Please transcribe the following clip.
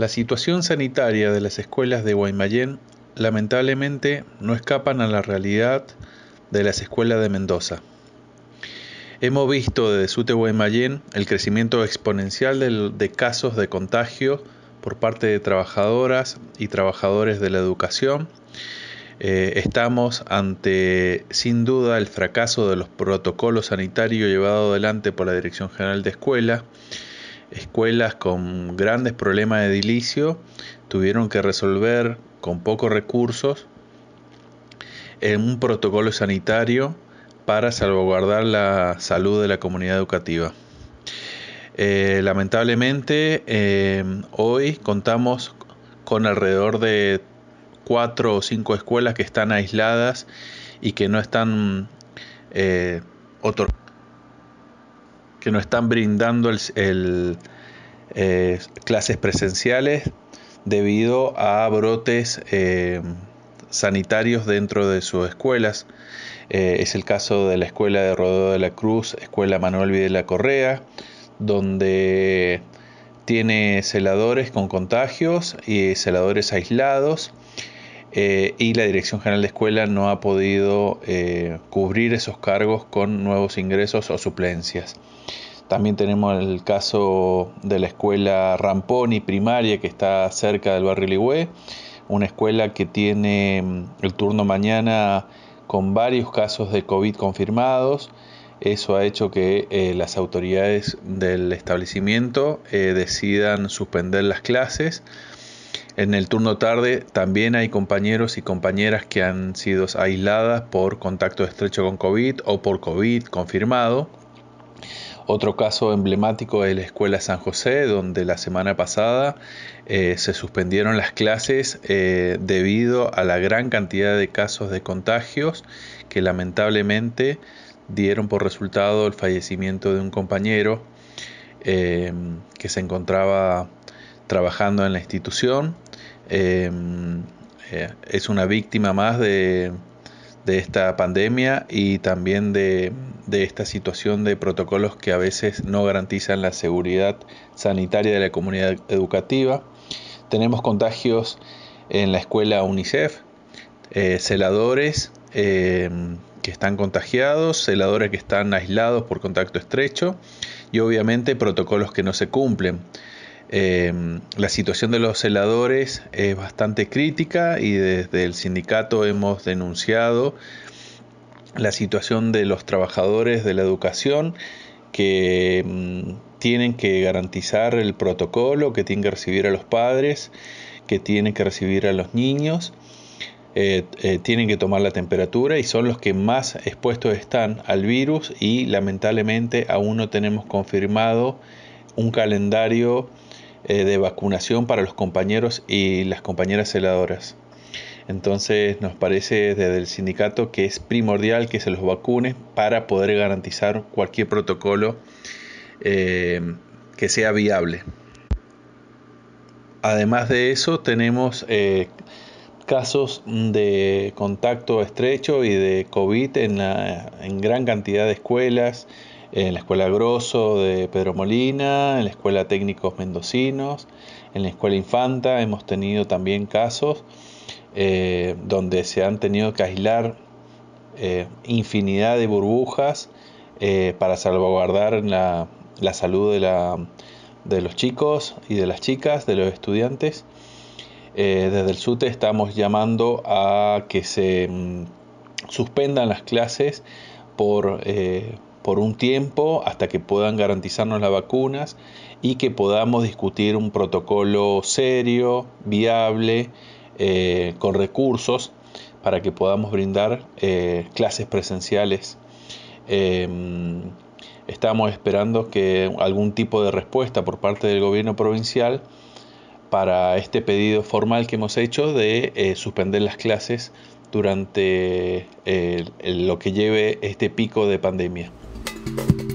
La situación sanitaria de las escuelas de Guaymallén lamentablemente no escapan a la realidad de las escuelas de Mendoza. Hemos visto desde Sute Guaymallén el crecimiento exponencial de casos de contagio por parte de trabajadoras y trabajadores de la educación. Eh, estamos ante, sin duda, el fracaso de los protocolos sanitarios llevados adelante por la Dirección General de Escuela escuelas con grandes problemas de edilicio tuvieron que resolver con pocos recursos eh, un protocolo sanitario para salvaguardar la salud de la comunidad educativa. Eh, lamentablemente, eh, hoy contamos con alrededor de cuatro o cinco escuelas que están aisladas y que no están otorgadas que no están brindando el, eh, clases presenciales debido a brotes eh, sanitarios dentro de sus escuelas. Eh, es el caso de la Escuela de Rodeo de la Cruz, Escuela Manuel Videla Correa, donde tiene celadores con contagios y celadores aislados eh, y la Dirección General de Escuela no ha podido eh, cubrir esos cargos con nuevos ingresos o suplencias. También tenemos el caso de la escuela Ramponi primaria que está cerca del barrio Ligüe, una escuela que tiene mm, el turno mañana con varios casos de COVID confirmados. Eso ha hecho que eh, las autoridades del establecimiento decidan suspender las clases en el turno tarde también hay compañeros y compañeras que han sido aisladas por contacto estrecho con COVID o por COVID confirmado. Otro caso emblemático es la Escuela San José, donde la semana pasada eh, se suspendieron las clases eh, debido a la gran cantidad de casos de contagios que lamentablemente dieron por resultado el fallecimiento de un compañero eh, que se encontraba trabajando en la institución Em, eh, es una víctima más de, esta pandemia y también de, esta situación de protocolos que a veces no garantizan la seguridad sanitaria de la comunidad educativa. Tenemos contagios en la escuela UNICEF, eh, celadores em, que están contagiados, celadores que están aislados por contacto estrecho y obviamente protocolos que no se cumplen. Em, la situación de los celadores es bastante crítica y desde el sindicato hemos denunciado la situación de los trabajadores de la educación que mm, tienen que garantizar el protocolo, que tienen que recibir a los padres, que tienen que recibir a los niños, eh, eh, tienen que tomar la temperatura y son los que más expuestos están al virus y lamentablemente aún no tenemos confirmado un calendario eh, de vacunación para los compañeros y las compañeras celadoras. Entonces nos parece desde el sindicato que es primordial que se los vacune para poder garantizar cualquier protocolo eh, que sea viable. Además de eso tenemos eh, casos de contacto estrecho y de COVID en, en gran cantidad de escuelas, en la Escuela Grosso de Pedro Molina, en la Escuela Técnicos Mendocinos, en la Escuela Infanta hemos tenido también casos eh, donde se han tenido que aislar eh, infinidad de burbujas eh, para salvaguardar la, salud de, los chicos y de las chicas, de los estudiantes. desde el SUTE estamos llamando a que se mm, suspendan las clases por por un tiempo hasta que puedan garantizarnos las vacunas y que podamos discutir un protocolo serio, viable, eh, con recursos para que podamos brindar eh, clases presenciales. Em, estamos esperando que algún tipo de respuesta por parte del gobierno provincial para este pedido formal que hemos hecho de eh, suspender las clases durante lo que lleve este pico de pandemia. Bye.